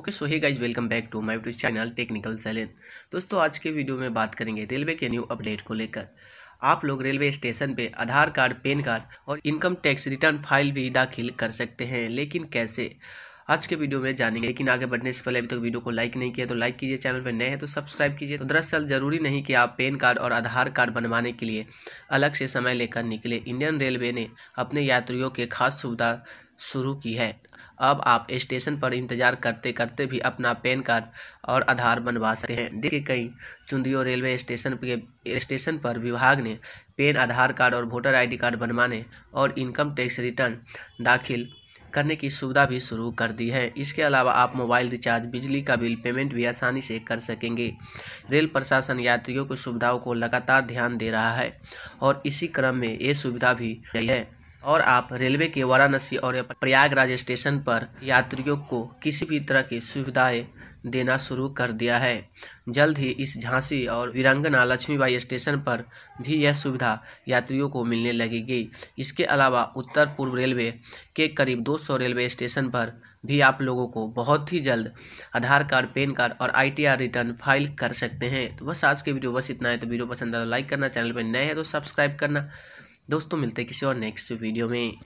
okay so hey guys welcome back to my YouTube channel technical सैलेन दोस्तों आज के वीडियो में बात करेंगे रेलवे के न्यू अपडेट को लेकर आप लोग रेलवे स्टेशन पे आधार कार्ड पैन कार्ड और इनकम टैक्स रिटर्न फाइल भी दाखिल कर सकते हैं लेकिन कैसे आज के वीडियो में जानेंगे लेकिन आगे बढ़ने से पहले अभी तक तो वीडियो को लाइक नहीं किया तो लाइक कीजिए चैनल पर नए हैं तो सब्सक्राइब कीजिए तो दरअसल जरूरी नहीं कि आप पैन कार्ड और आधार कार्ड बनवाने के लिए अलग से समय लेकर निकले इंडियन रेलवे ने अपने यात्रियों के खास सुविधा शुरू की है अब आप स्टेशन पर इंतजार करते करते भी अपना पैन कार्ड और आधार बनवा सकते हैं देखिए कई चुंदियों रेलवे स्टेशन के स्टेशन पर विभाग ने पैन आधार कार्ड और वोटर आईडी कार्ड बनवाने और इनकम टैक्स रिटर्न दाखिल करने की सुविधा भी शुरू कर दी है इसके अलावा आप मोबाइल रिचार्ज बिजली का बिल पेमेंट भी आसानी से कर सकेंगे रेल प्रशासन यात्रियों की सुविधाओं को लगातार ध्यान दे रहा है और इसी क्रम में ये सुविधा भी है और आप रेलवे के वाराणसी और प्रयागराज स्टेशन पर यात्रियों को किसी भी तरह की सुविधाएं देना शुरू कर दिया है जल्द ही इस झांसी और वीरंगना लक्ष्मीबाई स्टेशन पर भी यह सुविधा यात्रियों को मिलने लगेगी इसके अलावा उत्तर पूर्व रेलवे के करीब 200 रेलवे स्टेशन पर भी आप लोगों को बहुत ही जल्द आधार कार्ड पैन कार्ड और आईटीआर रिटर्न फाइल कर सकते हैं तो बस आज के वीडियो बस इतना है तो वीडियो पसंद आए तो लाइक करना चैनल पर नए हैं तो सब्सक्राइब करना दोस्तों मिलते हैं किसी और नेक्स्ट वीडियो में